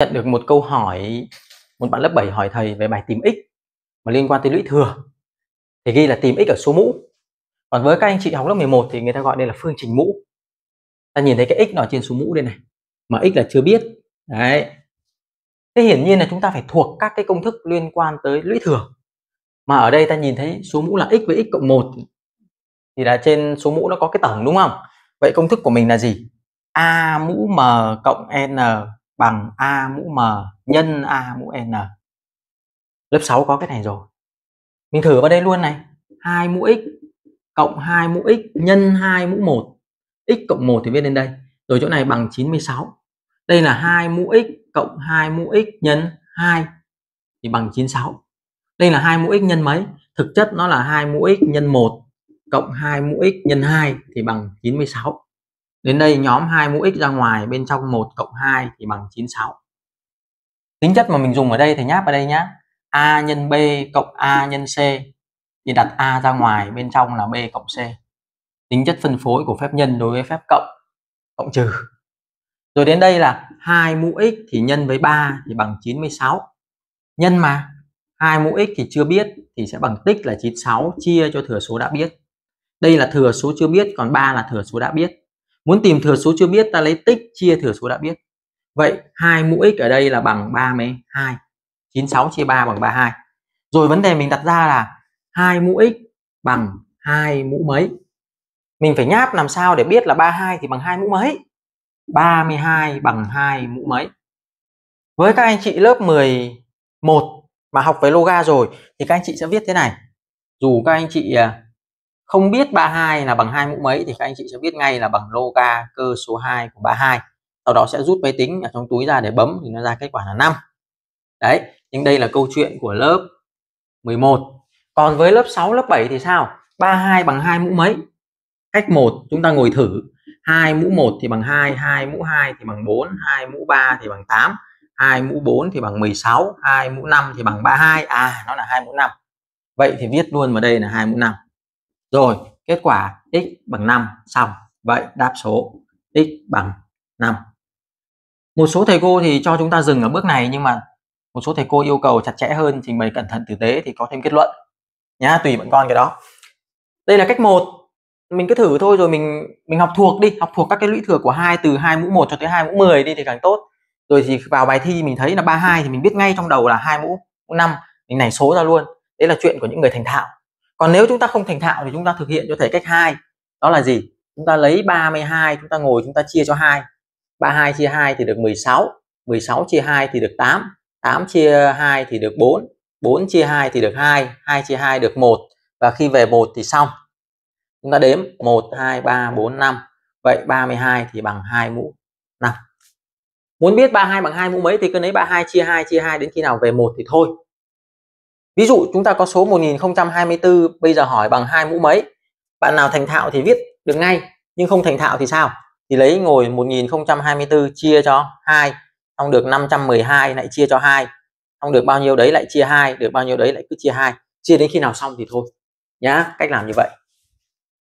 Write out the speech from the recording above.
nhận được một câu hỏi một bạn lớp 7 hỏi thầy về bài tìm x mà liên quan tới lũy thừa thì ghi là tìm x ở số mũ còn với các anh chị học lớp 11 thì người ta gọi đây là phương trình mũ ta nhìn thấy cái x nó trên số mũ đây này mà x là chưa biết đấy thế hiển nhiên là chúng ta phải thuộc các cái công thức liên quan tới lũy thừa mà ở đây ta nhìn thấy số mũ là x với x cộng 1 thì là trên số mũ nó có cái tổng đúng không vậy công thức của mình là gì a mũ m cộng n bằng a mũ m nhân a mũ n lớp 6 có cái này rồi mình thử vào đây luôn này 2 mũ x cộng 2 mũ x nhân 2 mũ 1 x cộng 1 thì viết lên đây rồi chỗ này bằng 96 đây là 2 mũ x cộng 2 mũ x nhân 2 thì bằng 96 đây là 2 mũ x nhân mấy thực chất nó là 2 mũ x nhân 1 cộng 2 mũ x nhân 2 thì bằng 96 Đến đây nhóm 2 mũ x ra ngoài bên trong 1 cộng 2 thì bằng 96. Tính chất mà mình dùng ở đây thầy nháp ở đây nhá. A nhân B cộng A nhân C thì đặt A ra ngoài bên trong là B cộng C. Tính chất phân phối của phép nhân đối với phép cộng cộng trừ. Rồi đến đây là 2 mũ x thì nhân với 3 thì bằng 96. Nhân mà 2 mũ x thì chưa biết thì sẽ bằng tích là 96 chia cho thừa số đã biết. Đây là thừa số chưa biết còn 3 là thừa số đã biết Muốn tìm thừa số chưa biết ta lấy tích chia thừa số đã biết. Vậy 2 mũ x ở đây là bằng 32. 96 chia 3 bằng 32. Rồi vấn đề mình đặt ra là 2 mũ x bằng 2 mũ mấy? Mình phải nháp làm sao để biết là 32 thì bằng 2 mũ mấy? 32 bằng 2 mũ mấy? Với các anh chị lớp 11 mà học về loga rồi thì các anh chị sẽ viết thế này. Dù các anh chị à, không biết 32 là bằng hai mũ mấy thì các anh chị sẽ biết ngay là bằng loga cơ số 2 của 32 sau đó sẽ rút máy tính ở trong túi ra để bấm thì nó ra kết quả là 5 đấy nhưng đây là câu chuyện của lớp 11 còn với lớp 6 lớp 7 thì sao 32 bằng hai mũ mấy cách 1 chúng ta ngồi thử 2 mũ 1 thì bằng 2 2 mũ 2 thì bằng 4 2 mũ 3 thì bằng 8 2 mũ 4 thì bằng 16 2 mũ 5 thì bằng 32 à nó là 2 mũ 5 vậy thì viết luôn vào đây là 2 mũ 5 rồi, kết quả x bằng 5 xong. Vậy đáp số x bằng 5. Một số thầy cô thì cho chúng ta dừng ở bước này nhưng mà một số thầy cô yêu cầu chặt chẽ hơn trình bày cẩn thận tử tế thì có thêm kết luận. Nhá, tùy bọn con cái đó. Đây là cách 1. Mình cứ thử thôi rồi mình mình học thuộc đi, học thuộc các cái lũy thừa của hai từ hai mũ 1 cho tới hai mũ 10 đi thì càng tốt. Rồi thì vào bài thi mình thấy là 32 thì mình biết ngay trong đầu là hai mũ, mũ 5, mình nảy số ra luôn. Đấy là chuyện của những người thành thạo còn nếu chúng ta không thành thạo thì chúng ta thực hiện cho thể cách hai đó là gì chúng ta lấy 32 chúng ta ngồi chúng ta chia cho hai 32 chia 2 thì được 16 16 chia 2 thì được 8 8 chia 2 thì được 4 4 chia 2 thì được 2 2 chia 2 được 1 và khi về 1 thì xong chúng ta đếm 1 2 3 4 5 vậy 32 thì bằng 2 mũ 5 muốn biết 32 bằng 2 mũ mấy thì cứ lấy 32 chia 2 chia 2 đến khi nào về 1 thì thôi ví dụ chúng ta có số 1024 bây giờ hỏi bằng hai mũ mấy bạn nào thành thạo thì viết được ngay nhưng không thành thạo thì sao thì lấy ngồi 1024 chia cho 2 xong được 512 lại chia cho 2 xong được bao nhiêu đấy lại chia 2 được bao nhiêu đấy lại cứ chia 2 chia đến khi nào xong thì thôi nhá cách làm như vậy